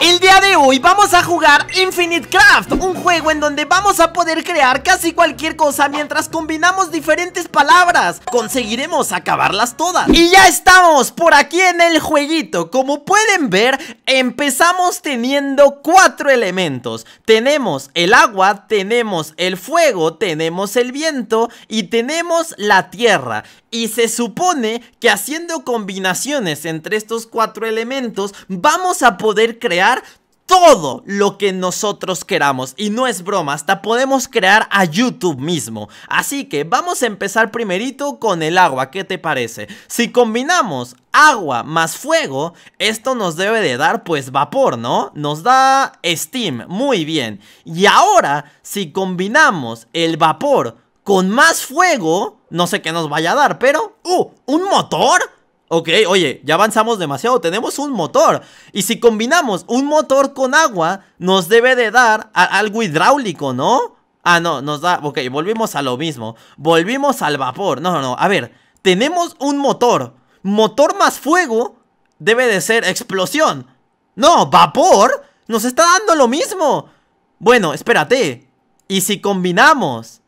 50 día de hoy vamos a jugar Infinite Craft Un juego en donde vamos a poder crear casi cualquier cosa mientras combinamos diferentes palabras Conseguiremos acabarlas todas Y ya estamos por aquí en el jueguito Como pueden ver, empezamos teniendo cuatro elementos Tenemos el agua, tenemos el fuego, tenemos el viento y tenemos la tierra y se supone que haciendo combinaciones entre estos cuatro elementos vamos a poder crear todo lo que nosotros queramos y no es broma, hasta podemos crear a YouTube mismo. Así que vamos a empezar primerito con el agua, ¿qué te parece? Si combinamos agua más fuego, esto nos debe de dar pues vapor, ¿no? Nos da steam, muy bien. Y ahora, si combinamos el vapor con más fuego, no sé qué nos vaya a dar, pero... ¡Uh! ¿Un motor? Ok, oye, ya avanzamos demasiado, tenemos un motor Y si combinamos un motor con agua, nos debe de dar algo hidráulico, ¿no? Ah, no, nos da, ok, volvimos a lo mismo Volvimos al vapor, no, no, no, a ver Tenemos un motor Motor más fuego debe de ser explosión No, vapor nos está dando lo mismo Bueno, espérate Y si combinamos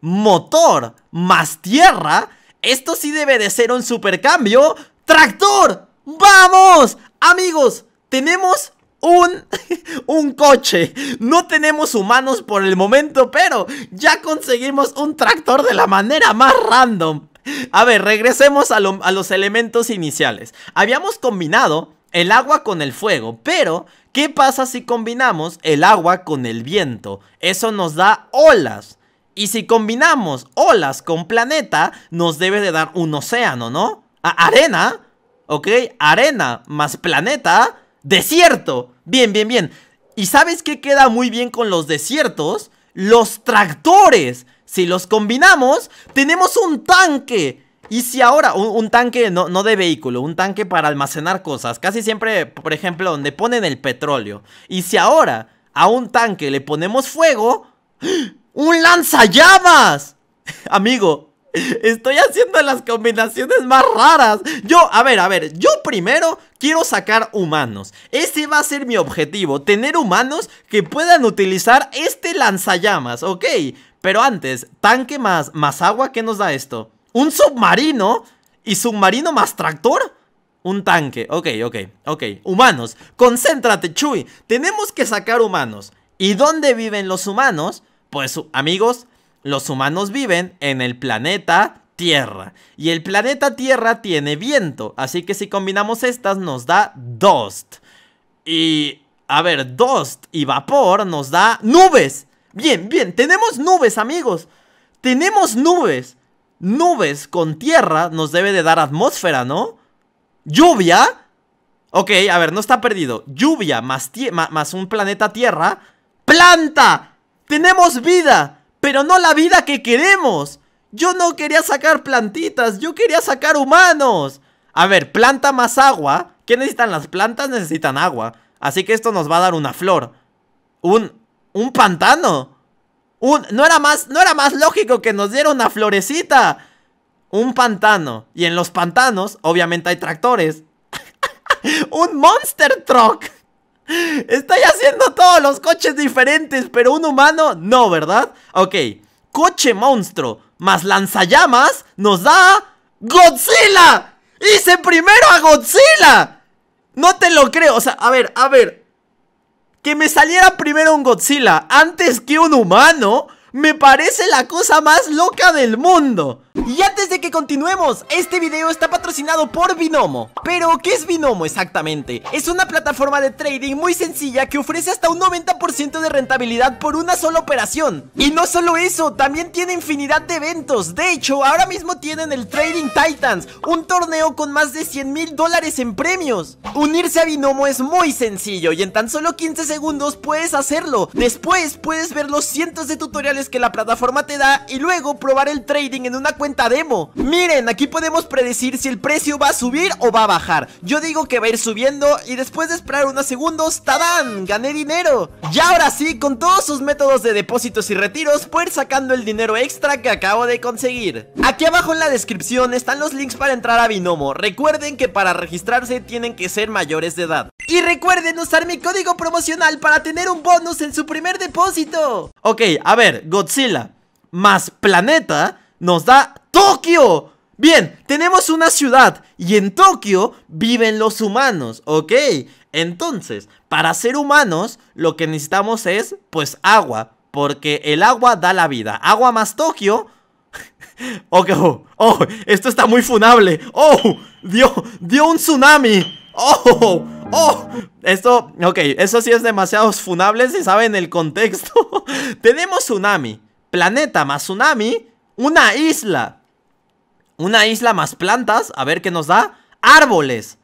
motor más tierra esto sí debe de ser un supercambio. ¡Tractor! ¡Vamos! Amigos, tenemos un, un, coche. No tenemos humanos por el momento, pero ya conseguimos un tractor de la manera más random. A ver, regresemos a, a los elementos iniciales. Habíamos combinado el agua con el fuego, pero ¿qué pasa si combinamos el agua con el viento? Eso nos da olas. Y si combinamos olas con planeta, nos debe de dar un océano, ¿no? arena, ¿ok? Arena más planeta, desierto. Bien, bien, bien. ¿Y sabes qué queda muy bien con los desiertos? Los tractores. Si los combinamos, tenemos un tanque. Y si ahora, un, tanque no, no, de vehículo, un tanque para almacenar cosas. Casi siempre, por ejemplo, donde ponen el petróleo. Y si ahora a un tanque le ponemos fuego... ¡ah! ¡Un lanzallamas! Amigo, estoy haciendo las combinaciones más raras. Yo, a ver, a ver, yo primero quiero sacar humanos. Ese va a ser mi objetivo, tener humanos que puedan utilizar este lanzallamas, ¿ok? Pero antes, tanque más, más agua, ¿qué nos da esto? ¿Un submarino? ¿Y submarino más tractor? Un tanque, ok, ok, ok. Humanos, concéntrate, Chuy. Tenemos que sacar humanos. ¿Y dónde viven los humanos? Pues amigos, los humanos viven en el planeta Tierra. Y el planeta Tierra tiene viento, así que si combinamos estas nos da Dust. Y, a ver, Dust y vapor nos da nubes. Bien, bien, tenemos nubes, amigos. Tenemos nubes. Nubes con tierra nos debe de dar atmósfera, ¿no? ¿Lluvia? Ok, a ver, no está perdido. Lluvia más, más un planeta Tierra. ¡Planta! Tenemos vida, pero no la vida que queremos. Yo no quería sacar plantitas, yo quería sacar humanos. A ver, planta más agua. ¿Qué necesitan las plantas? Necesitan agua. Así que esto nos va a dar una flor. Un, un pantano. Un, no, era más, no era más lógico que nos diera una florecita. Un pantano. Y en los pantanos, obviamente hay tractores. un monster truck. Estoy haciendo todos los coches diferentes, pero un humano no, ¿verdad? Ok, coche monstruo más lanzallamas nos da... ¡Godzilla! ¡Hice primero a Godzilla! No te lo creo, o sea, a ver, a ver Que me saliera primero un Godzilla antes que un humano Me parece la cosa más loca del mundo y antes de que continuemos, este video está patrocinado por Binomo Pero, ¿qué es Binomo exactamente? Es una plataforma de trading muy sencilla que ofrece hasta un 90% de rentabilidad por una sola operación Y no solo eso, también tiene infinidad de eventos De hecho, ahora mismo tienen el Trading Titans, un torneo con más de 100 mil dólares en premios Unirse a Binomo es muy sencillo y en tan solo 15 segundos puedes hacerlo Después puedes ver los cientos de tutoriales que la plataforma te da y luego probar el trading en una cuenta demo Miren, aquí podemos predecir si el precio va a subir o va a bajar Yo digo que va a ir subiendo y después de esperar unos segundos, ¡tadán! ¡Gané dinero! Y ahora sí, con todos sus métodos de depósitos y retiros, puedo ir sacando el dinero extra que acabo de conseguir Aquí abajo en la descripción están los links para entrar a Binomo Recuerden que para registrarse tienen que ser mayores de edad y recuerden usar mi código promocional para tener un bonus en su primer depósito. Ok, a ver, Godzilla más planeta nos da Tokio. Bien, tenemos una ciudad y en Tokio viven los humanos, ¿ok? Entonces, para ser humanos, lo que necesitamos es, pues, agua. Porque el agua da la vida. Agua más Tokio. ok, oh, oh, esto está muy funable. Oh, dio, dio un tsunami. Oh, oh, esto, ok, eso sí es demasiado funable si saben el contexto. Tenemos tsunami, planeta más tsunami, una isla. Una isla más plantas. A ver qué nos da. Árboles.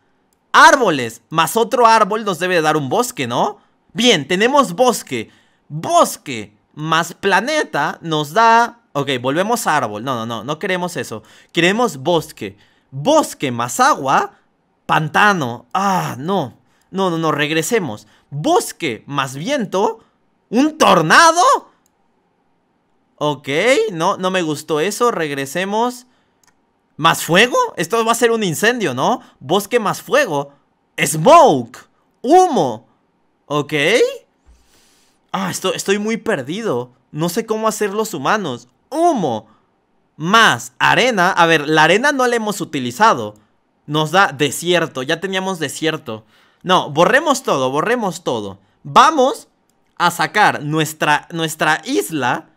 Árboles. Más otro árbol nos debe dar un bosque, ¿no? Bien, tenemos bosque. Bosque más planeta nos da... Ok, volvemos a árbol. No, no, no. No queremos eso. Queremos bosque. Bosque más agua. Pantano. Ah, no. No, no, no. Regresemos. Bosque más viento. ¿Un tornado? Ok, no, no me gustó eso. Regresemos. ¿Más fuego? Esto va a ser un incendio, ¿no? Bosque más fuego. Smoke. Humo. Ok. Ah, esto, estoy muy perdido. No sé cómo hacer los humanos. Humo. Más arena. A ver, la arena no la hemos utilizado. Nos da desierto. Ya teníamos desierto. No, borremos todo, borremos todo. Vamos a sacar nuestra, nuestra isla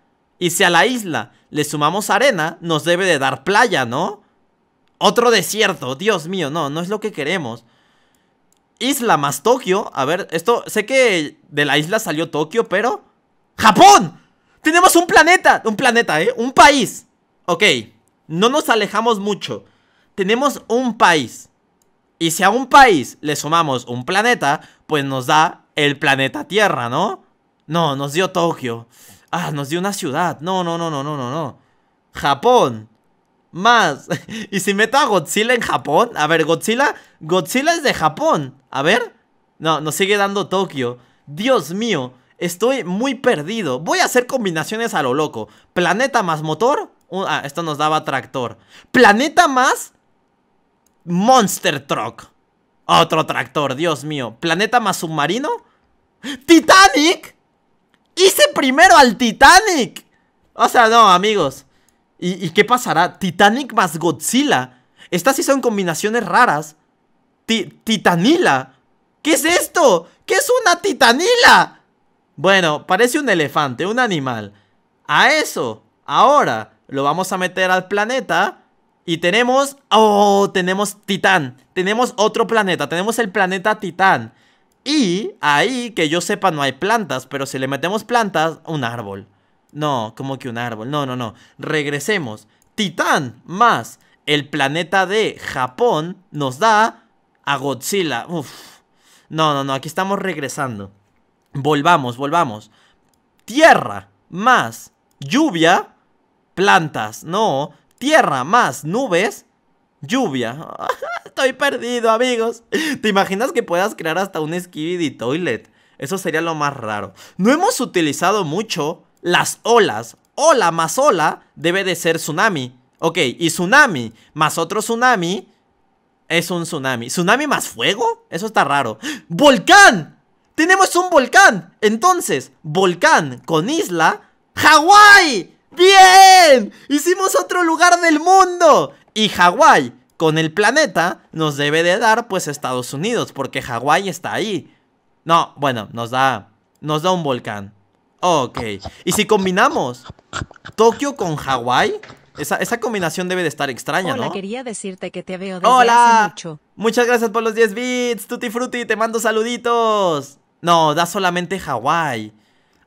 y si a la isla le sumamos arena, nos debe de dar playa, ¿no? Otro desierto, Dios mío, no, no es lo que queremos. Isla más Tokio, a ver, esto, sé que de la isla salió Tokio, pero... ¡Japón! Tenemos un planeta, un planeta, ¿eh? Un país. Ok, no nos alejamos mucho. Tenemos un país. Y si a un país le sumamos un planeta, pues nos da el planeta Tierra, ¿no? No, nos dio Tokio. Ah, nos dio una ciudad. No, no, no, no, no, no, no. Japón. Más. ¿Y si meto a Godzilla en Japón? A ver, Godzilla. Godzilla es de Japón. A ver. No, nos sigue dando Tokio. Dios mío. Estoy muy perdido. Voy a hacer combinaciones a lo loco. Planeta más motor. Uh, ah, esto nos daba tractor. Planeta más Monster Truck. Otro tractor, Dios mío. Planeta más submarino. Titanic. Hice primero al Titanic. O sea, no, amigos. ¿Y, qué pasará? Titanic más Godzilla. Estas sí son combinaciones raras. titanila. ¿Qué es esto? ¿Qué es una titanila? Bueno, parece un elefante, un animal. A eso, ahora, lo vamos a meter al planeta. Y tenemos... ¡Oh! Tenemos Titán. Tenemos otro planeta. Tenemos el planeta Titán. Y ahí, que yo sepa, no hay plantas, pero si le metemos plantas, un árbol. No, como que un árbol. No, no, no. Regresemos. Titán más el planeta de Japón nos da a Godzilla. Uf. No, no, no. Aquí estamos regresando. Volvamos, volvamos. Tierra más lluvia, plantas. No. Tierra más nubes, Lluvia. Estoy perdido, amigos. ¿Te imaginas que puedas crear hasta un Skibidi Toilet? Eso sería lo más raro. No hemos utilizado mucho las olas. Ola más ola debe de ser tsunami. Ok, y tsunami más otro tsunami es un tsunami. ¿Tsunami más fuego? Eso está raro. ¡Volcán! ¡Tenemos un volcán! Entonces, volcán con isla. ¡Hawái! ¡Bien! ¡Hicimos otro lugar del mundo! Y Hawái con el planeta nos debe de dar pues Estados Unidos, porque Hawái está ahí. No, bueno, nos da, nos da un volcán. Ok, y si combinamos Tokio con Hawái, esa, combinación debe de estar extraña, ¿no? quería decirte que te veo desde Hola. mucho. Muchas gracias por los 10 bits, Tutti Frutti, te mando saluditos. No, da solamente Hawái.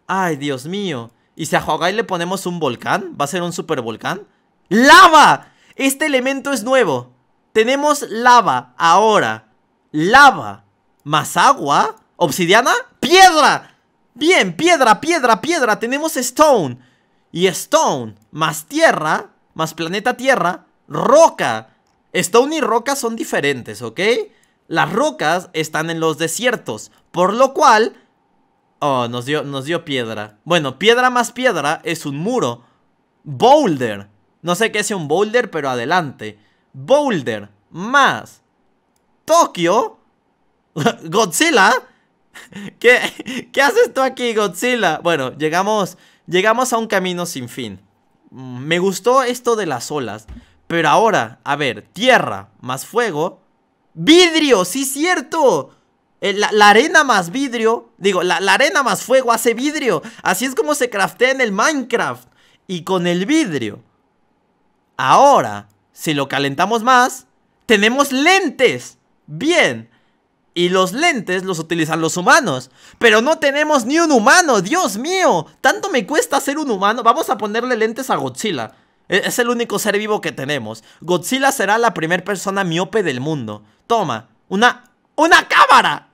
Ay, Dios mío. ¿Y si a Hawái le ponemos un volcán? ¿Va a ser un supervolcán? ¡Lava! Este elemento es nuevo. Tenemos lava ahora. Lava. ¿Más agua? ¿Obsidiana? ¡Piedra! Bien, piedra, piedra, piedra. Tenemos stone. Y stone más tierra, más planeta tierra, roca. Stone y roca son diferentes, ¿ok? Las rocas están en los desiertos, por lo cual... Oh, nos dio, nos dio piedra. Bueno, piedra más piedra es un muro. Boulder. No sé qué es un boulder, pero adelante. Boulder más Tokio. Godzilla. ¿Qué, ¿Qué haces tú aquí, Godzilla? Bueno, llegamos, llegamos a un camino sin fin. Mm, me gustó esto de las olas. Pero ahora, a ver, tierra más fuego. ¡Vidrio! ¡Sí, cierto! Eh, la, arena más vidrio, digo, la, la, arena más fuego hace vidrio. Así es como se craftea en el Minecraft. Y con el vidrio. Ahora, si lo calentamos más, tenemos lentes. Bien. Y los lentes los utilizan los humanos. Pero no tenemos ni un humano, Dios mío. Tanto me cuesta ser un humano. Vamos a ponerle lentes a Godzilla. E-, es el único ser vivo que tenemos. Godzilla será la primera persona miope del mundo. Toma, una... ¡Una cámara!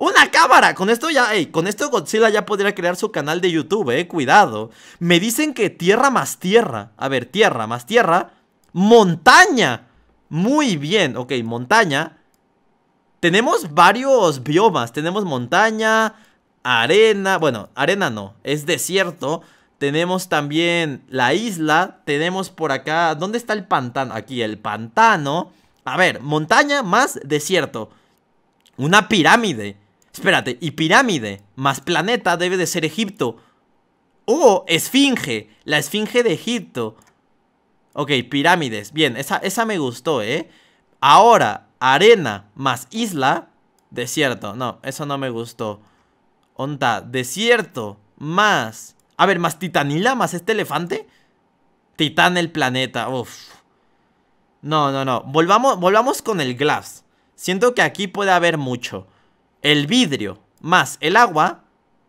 ¡Una cámara! Con esto ya, ey, con esto Godzilla ya podría crear su canal de YouTube, eh, cuidado. Me dicen que tierra más tierra. A ver, tierra más tierra. Montaña. Muy bien, ok, montaña. Tenemos varios biomas. Tenemos montaña, arena. Bueno, arena no, es desierto. Tenemos también la isla. Tenemos por acá. ¿Dónde está el pantano? Aquí, el pantano. A ver, montaña más desierto. Una pirámide. Espérate, y pirámide más planeta debe de ser Egipto. ¡Oh! Esfinge. La esfinge de Egipto. Ok, pirámides. Bien, esa, esa me gustó, ¿eh? Ahora, arena más isla. Desierto. No, eso no me gustó. Onda, desierto más... A ver, más titanila, más este elefante. Titán el planeta. Uf. No, no, no. Volvamos, volvamos con el glass. Siento que aquí puede haber mucho el vidrio más el agua,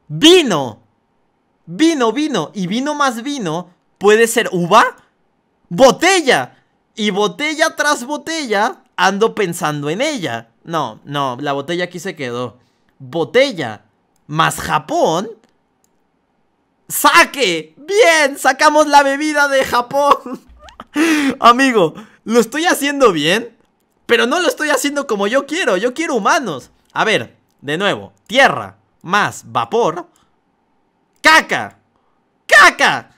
vino. Vino, vino. Y vino más vino puede ser uva, botella. Y botella tras botella ando pensando en ella. No, no, la botella aquí se quedó. Botella más Japón. ¡Saque! ¡Bien! ¡Sacamos la bebida de Japón! Amigo, lo estoy haciendo bien, pero no lo estoy haciendo como yo quiero. Yo quiero humanos. A ver, de nuevo, tierra más vapor. ¡Caca! ¡Caca!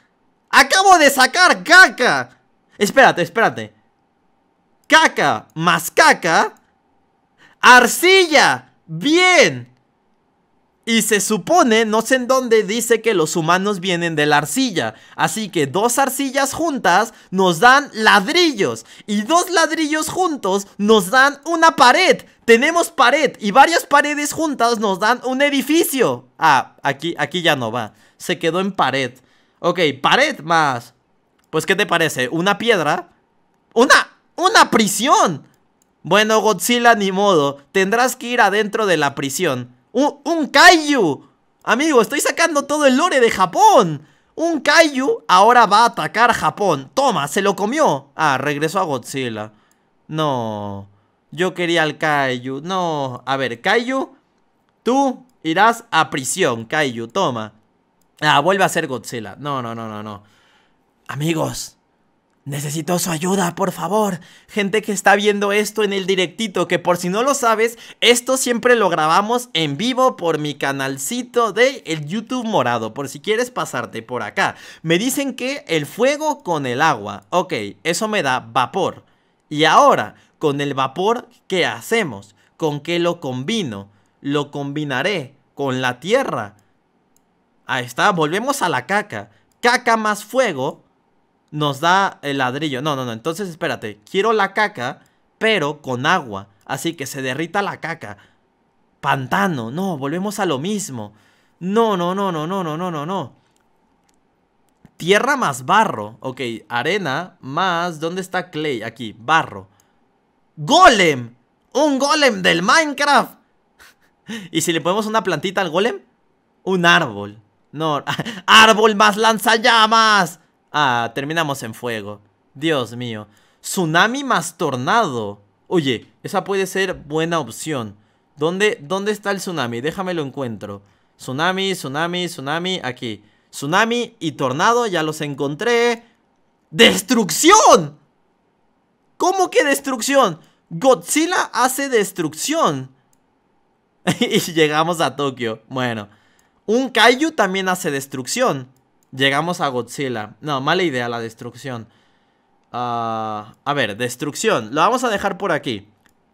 ¡Acabo de sacar caca! Espérate, espérate. Caca más caca. ¡Arcilla! ¡Bien! Y se supone, no sé en dónde dice que los humanos vienen de la arcilla. Así que dos arcillas juntas nos dan ladrillos. Y dos ladrillos juntos nos dan una pared. Tenemos pared y varias paredes juntas nos dan un edificio. Ah, aquí, aquí ya no va. Se quedó en pared. Ok, pared más. Pues, ¿qué te parece? ¿Una piedra? ¡Una! ¡Una prisión! Bueno, Godzilla, ni modo. Tendrás que ir adentro de la prisión. ¡Un, un kaiju! Amigo, estoy sacando todo el lore de Japón. Un kaiju ahora va a atacar Japón. Toma, se lo comió. Ah, regresó a Godzilla. No... Yo quería al Kaiju. No, a ver, Kaiju, tú irás a prisión, Kaiju, toma. Ah, vuelve a ser Godzilla. No, no, no, no, no. Amigos, necesito su ayuda, por favor. Gente que está viendo esto en el directito, que por si no lo sabes, esto siempre lo grabamos en vivo por mi canalcito de el YouTube morado, por si quieres pasarte por acá. Me dicen que el fuego con el agua. Ok, eso me da vapor. Y ahora, con el vapor, ¿qué hacemos? ¿Con qué lo combino? Lo combinaré con la tierra. Ahí está, volvemos a la caca. Caca más fuego nos da el ladrillo. No, no, no, entonces espérate. Quiero la caca, pero con agua. Así que se derrita la caca. Pantano, no, volvemos a lo mismo. No, no, no, no, no, no, no, no, no. Tierra más barro. Ok, arena más... ¿Dónde está clay? Aquí, barro. Golem. Un golem del Minecraft. ¿Y si le ponemos una plantita al golem? Un árbol. No, árbol más lanzallamas. Ah, terminamos en fuego. Dios mío. Tsunami más tornado. Oye, esa puede ser buena opción. ¿Dónde, dónde está el tsunami? Déjame lo encuentro. Tsunami, tsunami, tsunami, aquí. Tsunami y tornado, ya los encontré. ¡Destrucción! ¿Cómo que destrucción? Godzilla hace destrucción. y llegamos a Tokio. Bueno, un Kaiju también hace destrucción. Llegamos a Godzilla. No, mala idea la destrucción. Ah, a ver, destrucción. Lo vamos a dejar por aquí.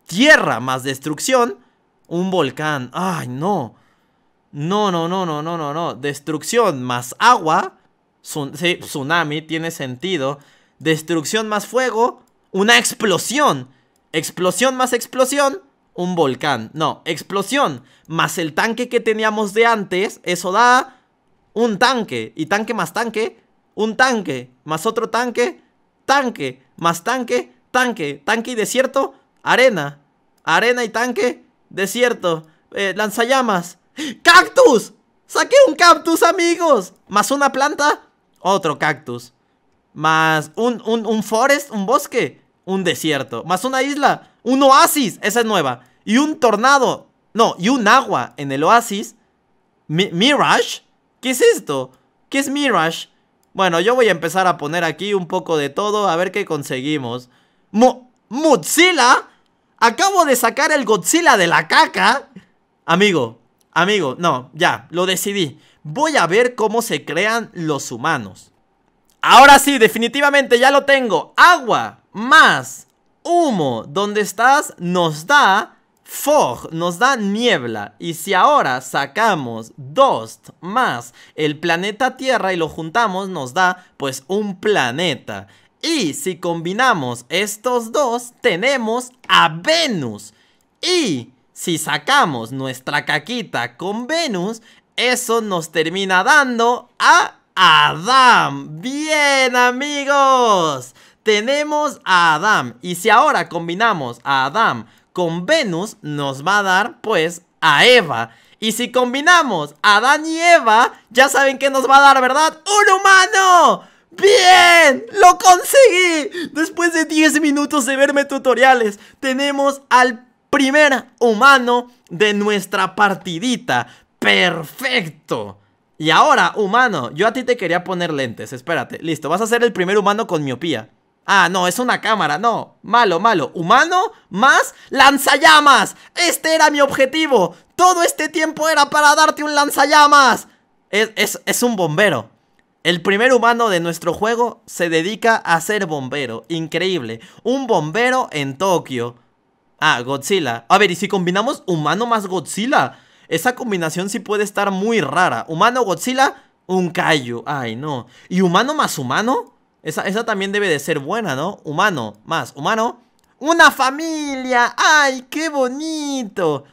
Tierra más destrucción. Un volcán. Ay, no. No, no, no, no, no, no, no. Destrucción más agua. sí, tsunami, tiene sentido. Destrucción más fuego una explosión. Explosión más explosión, un volcán. No, explosión más el tanque que teníamos de antes, eso da un tanque. Y tanque más tanque, un tanque, más otro tanque, tanque, más tanque, tanque, tanque y desierto, arena. Arena y tanque, desierto, eh, lanzallamas, cactus. Saqué un cactus, amigos. Más una planta, otro cactus. Más un, un, un forest, un bosque un desierto, más una isla, un oasis, esa es nueva, y un tornado, no, y un agua en el oasis. ¿Mirage? ¿Qué es esto? ¿Qué es Mirage? Bueno, yo voy a empezar a poner aquí un poco de todo, a ver qué conseguimos. Mo ¿Mozilla? Acabo de sacar el Godzilla de la caca. Amigo, amigo, no, ya, lo decidí. Voy a ver cómo se crean los humanos. Ahora sí, definitivamente ya lo tengo. Agua más humo donde estás nos da fog, nos da niebla. Y si ahora sacamos dos más el planeta Tierra y lo juntamos, nos da pues un planeta. Y si combinamos estos dos, tenemos a Venus. Y si sacamos nuestra caquita con Venus, eso nos termina dando a Adam. Bien amigos tenemos a Adam. Y si ahora combinamos a Adam con Venus, nos va a dar pues a Eva. Y si combinamos a Adán y Eva, ya saben que nos va a dar, ¿verdad? ¡Un humano! ¡Bien! ¡Lo conseguí! Después de 10 minutos de verme tutoriales, tenemos al primer humano de nuestra partidita. ¡Perfecto! Y ahora, humano, yo a ti te quería poner lentes, espérate. Listo, vas a ser el primer humano con miopía. Ah, no, es una cámara, no. Malo, malo. Humano más lanzallamas. Este era mi objetivo. Todo este tiempo era para darte un lanzallamas. Es, es, es, un bombero. El primer humano de nuestro juego se dedica a ser bombero. Increíble. Un bombero en Tokio. Ah, Godzilla. A ver, ¿y si combinamos humano más Godzilla? Esa combinación sí puede estar muy rara. Humano, Godzilla, un callo. Ay, no. ¿Y humano más humano? Esa, esa también debe de ser buena, ¿no? Humano, más, humano. ¡Una familia! ¡Ay, qué bonito!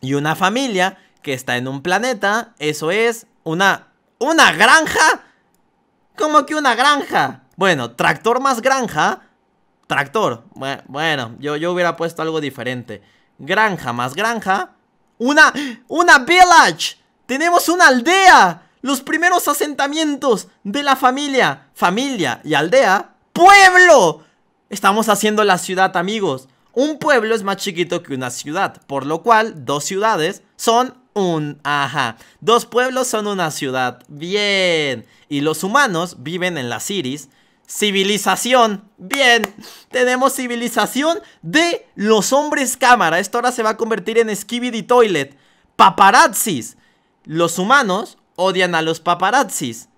Y una familia que está en un planeta, eso es una... ¿Una granja? ¿Cómo que una granja? Bueno, tractor más granja. Tractor. Bueno, yo, yo hubiera puesto algo diferente. Granja más granja. Una... ¡Una village! ¡Tenemos una aldea! los primeros asentamientos de la familia, familia y aldea, pueblo. Estamos haciendo la ciudad, amigos. Un pueblo es más chiquito que una ciudad, por lo cual dos ciudades son un... Ajá, dos pueblos son una ciudad. Bien. Y los humanos viven en las iris. Civilización. Bien. Tenemos civilización de los hombres cámara. Esto ahora se va a convertir en Skibidi Toilet. Paparazzis. Los humanos odian a los paparazzis.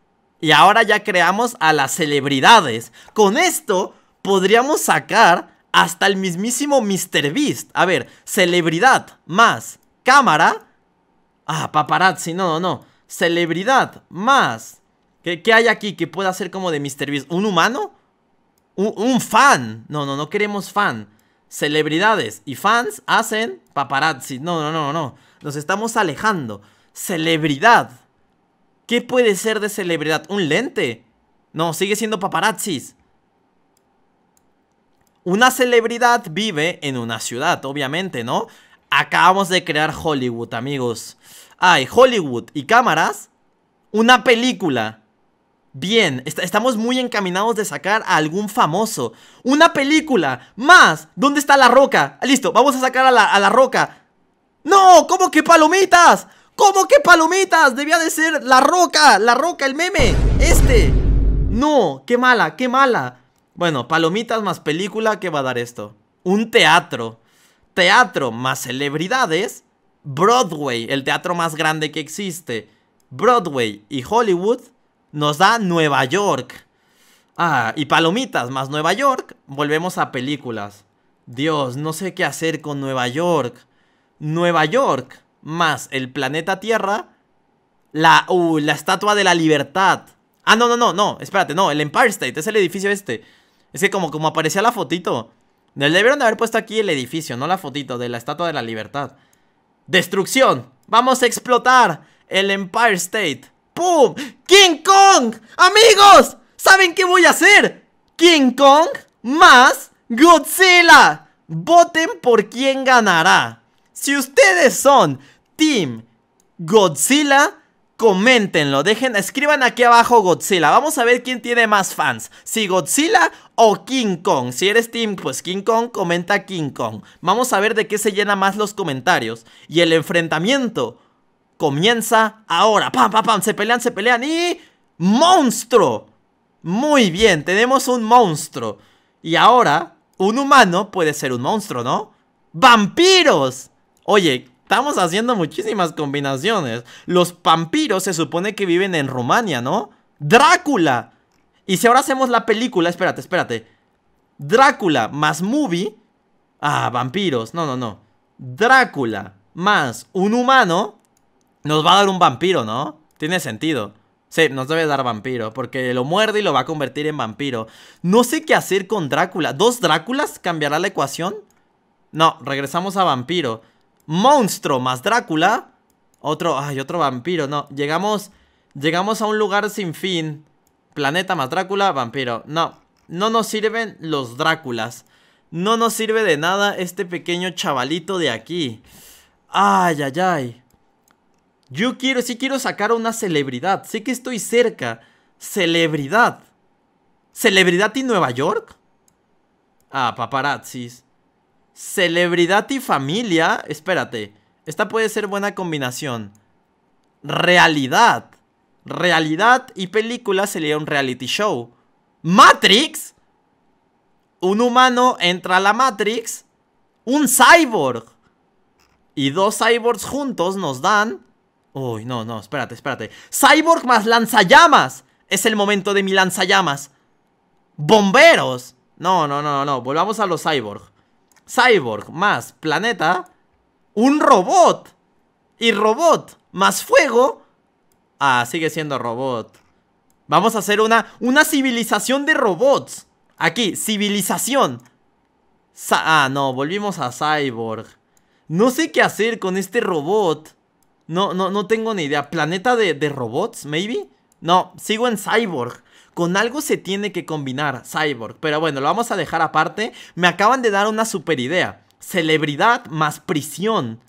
Y ahora ya creamos a las celebridades. Con esto podríamos sacar hasta el mismísimo Mr. Beast. A ver, celebridad más cámara. Ah, paparazzi, no, no, no. Celebridad más. ¿Qué, qué hay aquí que pueda ser como de Mr. Beast? ¿Un humano? Un, un, fan. No, no, no queremos fan. Celebridades y fans hacen paparazzi. No, no, no, no. Nos estamos alejando. Celebridad. ¿Qué puede ser de celebridad? ¿Un lente? No, sigue siendo paparazzis. Una celebridad vive en una ciudad, obviamente, ¿no? Acabamos de crear Hollywood, amigos. Ay, Hollywood y cámaras. Una película. Bien, estamos muy encaminados de sacar a algún famoso. Una película. Más. ¿Dónde está la roca? Ah, listo, vamos a sacar a la, a la roca. No, ¿cómo que palomitas? ¿Cómo que palomitas? Debía de ser la roca, la roca, el meme Este No, qué mala, qué mala Bueno, palomitas más película, ¿qué va a dar esto? Un teatro Teatro más celebridades Broadway, el teatro más grande que existe Broadway y Hollywood nos da Nueva York Ah, y palomitas más Nueva York Volvemos a películas Dios, no sé qué hacer con Nueva York Nueva York más el planeta Tierra, la, uh, la estatua de la libertad. Ah, no, no, no, no, espérate, no, el Empire State, es el edificio este. Es que como, como aparecía la fotito, debieron de haber puesto aquí el edificio, no la fotito, de la estatua de la libertad. Destrucción, vamos a explotar el Empire State. ¡Pum! ¡King Kong! ¡Amigos! ¿Saben qué voy a hacer? King Kong más Godzilla. Voten por quién ganará. Si ustedes son Team Godzilla? Coméntenlo, dejen, escriban aquí abajo Godzilla. Vamos a ver quién tiene más fans. Si Godzilla o King Kong. Si eres Team, pues King Kong, comenta King Kong. Vamos a ver de qué se llena más los comentarios. Y el enfrentamiento comienza ahora. Pam, pam, pam, se pelean, se pelean y... ¡Monstruo! Muy bien, tenemos un monstruo. Y ahora, un humano puede ser un monstruo, ¿no? ¡Vampiros! Oye, Estamos haciendo muchísimas combinaciones. Los vampiros se supone que viven en Rumania, ¿no? ¡Drácula! Y si ahora hacemos la película, espérate, espérate. Drácula más movie. Ah, vampiros. No, no, no. Drácula más un humano. Nos va a dar un vampiro, ¿no? Tiene sentido. Sí, nos debe dar vampiro, porque lo muerde y lo va a convertir en vampiro. No sé qué hacer con Drácula. ¿Dos Dráculas cambiará la ecuación? No, regresamos a vampiro monstruo más Drácula. Otro, ay, otro vampiro, no. Llegamos, llegamos a un lugar sin fin. Planeta más Drácula, vampiro. No, no nos sirven los Dráculas. No nos sirve de nada este pequeño chavalito de aquí. Ay, ay, ay. Yo quiero, sí quiero sacar a una celebridad. Sé que estoy cerca. Celebridad. ¿Celebridad en Nueva York? Ah, paparazzis. Celebridad y familia. Espérate. Esta puede ser buena combinación. Realidad. Realidad y película sería un reality show. Matrix. Un humano entra a la Matrix. Un cyborg. Y dos cyborgs juntos nos dan... Uy, no, no, espérate, espérate. Cyborg más lanzallamas. Es el momento de mi lanzallamas. Bomberos. No, no, no, no, Volvamos a los cyborgs Cyborg más planeta, un robot. Y robot más fuego. Ah, sigue siendo robot. Vamos a hacer una, una civilización de robots. Aquí, civilización. ah, no, volvimos a Cyborg. No sé qué hacer con este robot. No, no, no tengo ni idea. ¿Planeta de, de robots, maybe? No, sigo en Cyborg. Con algo se tiene que combinar Cyborg, pero bueno, lo vamos a dejar aparte. Me acaban de dar una super idea. Celebridad más prisión.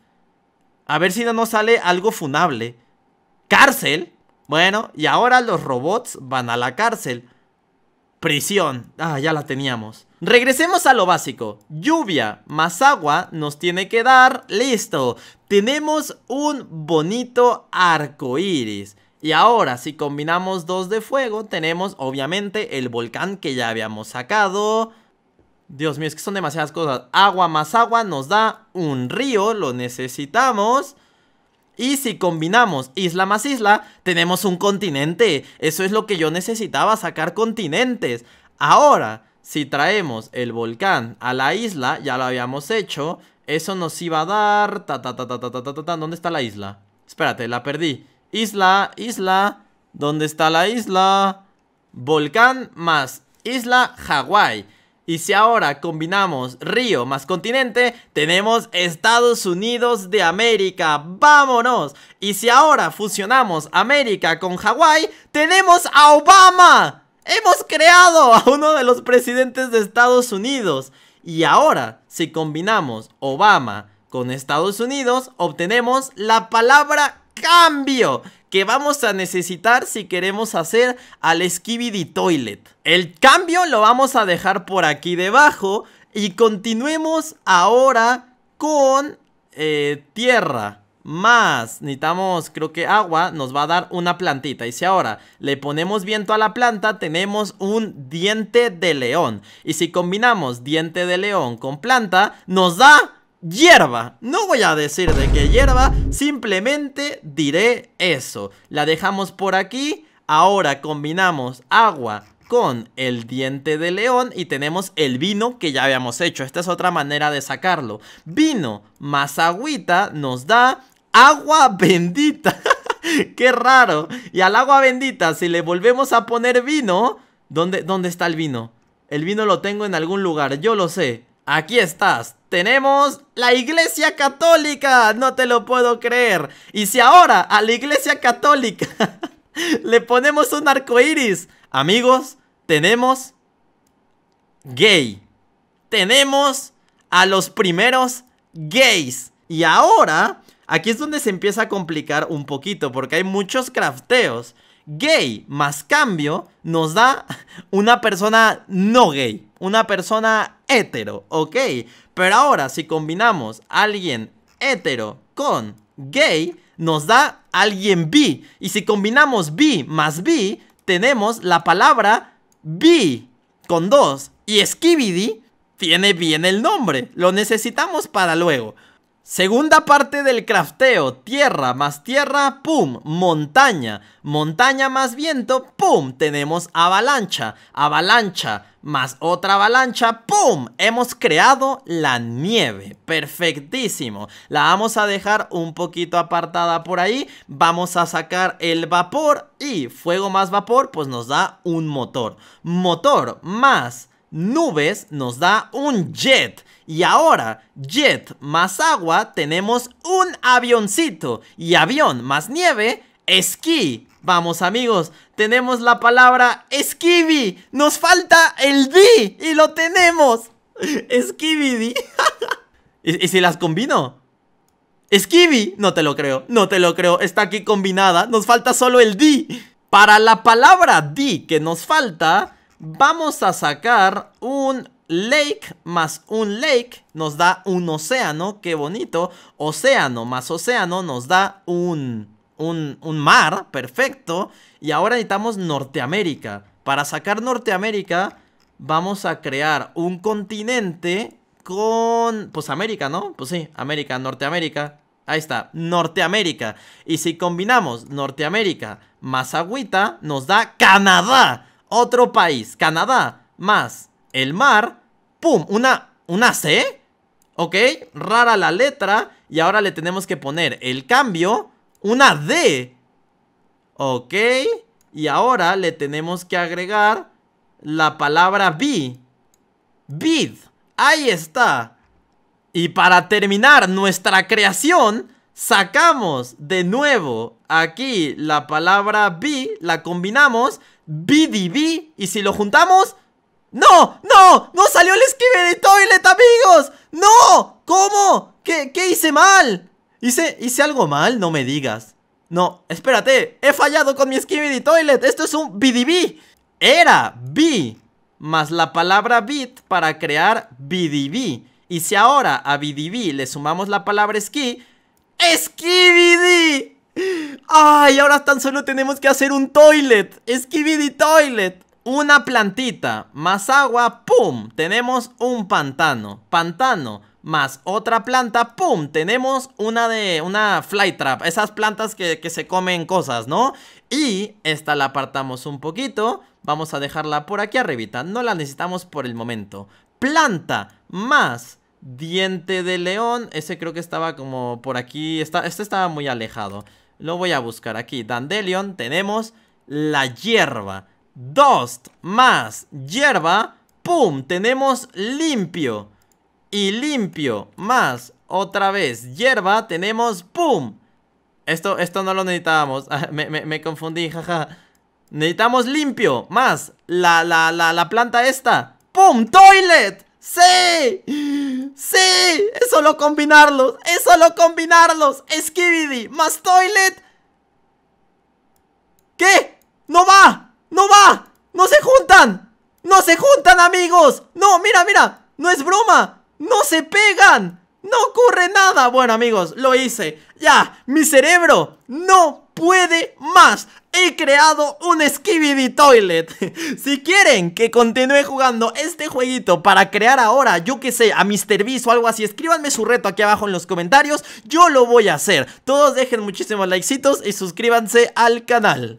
A ver si no nos sale algo funable. ¿Cárcel? Bueno, y ahora los robots van a la cárcel. Prisión. Ah, ya la teníamos. Regresemos a lo básico. Lluvia más agua nos tiene que dar. Listo. Tenemos un bonito arco iris. Y ahora, si combinamos dos de fuego, tenemos obviamente el volcán que ya habíamos sacado. Dios mío, es que son demasiadas cosas. Agua más agua nos da un río, lo necesitamos. Y si combinamos isla más isla, tenemos un continente. Eso es lo que yo necesitaba, sacar continentes. Ahora, si traemos el volcán a la isla, ya lo habíamos hecho, eso nos iba a dar... ¿Dónde está la isla? Espérate, la perdí. Isla, isla. ¿Dónde está la isla? Volcán más isla Hawái. Y si ahora combinamos río más continente, tenemos Estados Unidos de América. ¡Vámonos! Y si ahora fusionamos América con Hawái, tenemos a Obama. Hemos creado a uno de los presidentes de Estados Unidos. Y ahora, si combinamos Obama con Estados Unidos, obtenemos la palabra cambio que vamos a necesitar si queremos hacer al Skibidi Toilet. El cambio lo vamos a dejar por aquí debajo y continuemos ahora con eh, tierra más necesitamos creo que agua, nos va a dar una plantita. Y si ahora le ponemos viento a la planta, tenemos un diente de león. Y si combinamos diente de león con planta, nos da hierba. No voy a decir de qué hierba, simplemente diré eso. La dejamos por aquí, ahora combinamos agua con el diente de león y tenemos el vino que ya habíamos hecho. Esta es otra manera de sacarlo. Vino más agüita nos da agua bendita. Qué raro. Y al agua bendita, si le volvemos a poner vino, ¿dónde, ¿dónde está el vino? El vino lo tengo en algún lugar, yo lo sé. Aquí estás. Tenemos la Iglesia Católica. No te lo puedo creer. Y si ahora a la Iglesia Católica le ponemos un arco iris, amigos, tenemos gay. Tenemos a los primeros gays. Y ahora Aquí es donde se empieza a complicar un poquito porque hay muchos crafteos. Gay más cambio nos da una persona no gay, una persona hetero, ¿ok? Pero ahora si combinamos alguien hetero con gay, nos da alguien bi. Y si combinamos bi más bi, tenemos la palabra bi con dos. Y Skibidi tiene bien el nombre, lo necesitamos para luego. Segunda parte del crafteo, tierra más tierra, pum, montaña, montaña más viento, pum, tenemos avalancha, avalancha más otra avalancha, pum, hemos creado la nieve, perfectísimo, la vamos a dejar un poquito apartada por ahí, vamos a sacar el vapor y fuego más vapor pues nos da un motor, motor más nubes nos da un jet, y ahora, jet más agua, tenemos un avioncito. Y avión más nieve, esquí. Vamos amigos, tenemos la palabra esquivi Nos falta el D y lo tenemos. Esquivi. ¿Y, si las combino? Esquivi, no te lo creo, no te lo creo, está aquí combinada, nos falta solo el di Para la palabra di que nos falta, vamos a sacar un lake más un lake nos da un océano, qué bonito. Océano más océano nos da un, un, un mar, perfecto. Y ahora necesitamos Norteamérica. Para sacar Norteamérica vamos a crear un continente con... Pues América, ¿no? Pues sí, América, Norteamérica. Ahí está, Norteamérica. Y si combinamos Norteamérica más agüita, nos da Canadá. Otro país, Canadá, más el mar, ¡Pum! Una, una C. ¿Ok? Rara la letra. Y ahora le tenemos que poner el cambio. Una D. ¿Ok? Y ahora le tenemos que agregar la palabra B. Bid. Ahí está. Y para terminar nuestra creación, sacamos de nuevo aquí la palabra B, la combinamos, B, y si lo juntamos, ¡No! ¡No! ¡No salió el esquive de toilet, amigos! ¡No! ¿Cómo? ¿Qué, qué hice mal? ¿Hice, ¿Hice algo mal? No me digas No, espérate He fallado con mi esquive toilet Esto es un BDB Era B Más la palabra bit para crear BDB Y si ahora a BDB le sumamos la palabra esquí ¡Esquibidi! ¡Ay! Ahora tan solo tenemos que hacer un toilet ¡Esquibidi toilet! una plantita más agua, ¡pum! Tenemos un pantano. Pantano más otra planta, ¡pum! Tenemos una de una flytrap, esas plantas que, se comen cosas, ¿no? Y esta la apartamos un poquito, vamos a dejarla por aquí arribita, no la necesitamos por el momento. Planta más diente de león, ese creo que estaba como por aquí, está, este estaba muy alejado. Lo voy a buscar aquí, Dandelion, tenemos la hierba. Dust más hierba, ¡pum! Tenemos limpio. Y limpio más otra vez hierba, tenemos ¡pum! Esto, esto no lo necesitábamos. me, confundí, jaja. Necesitamos limpio más la, la, la, la planta esta. ¡Pum! ¡Toilet! ¡Sí! ¡Sí! Es solo combinarlos. Es solo combinarlos. Skibidi más toilet. ¿Qué? ¡No va! ¡No va! ¡No se juntan! ¡No se juntan, amigos! ¡No, mira, mira! ¡No es broma! ¡No se pegan! ¡No ocurre nada! Bueno, amigos, lo hice. ¡Ya! ¡Mi cerebro no puede más! He creado un Skibidi Toilet. si quieren que continúe jugando este jueguito para crear ahora, yo que sé, a Mr. Beast o algo así, escríbanme su reto aquí abajo en los comentarios. Yo lo voy a hacer. Todos dejen muchísimos likecitos y suscríbanse al canal.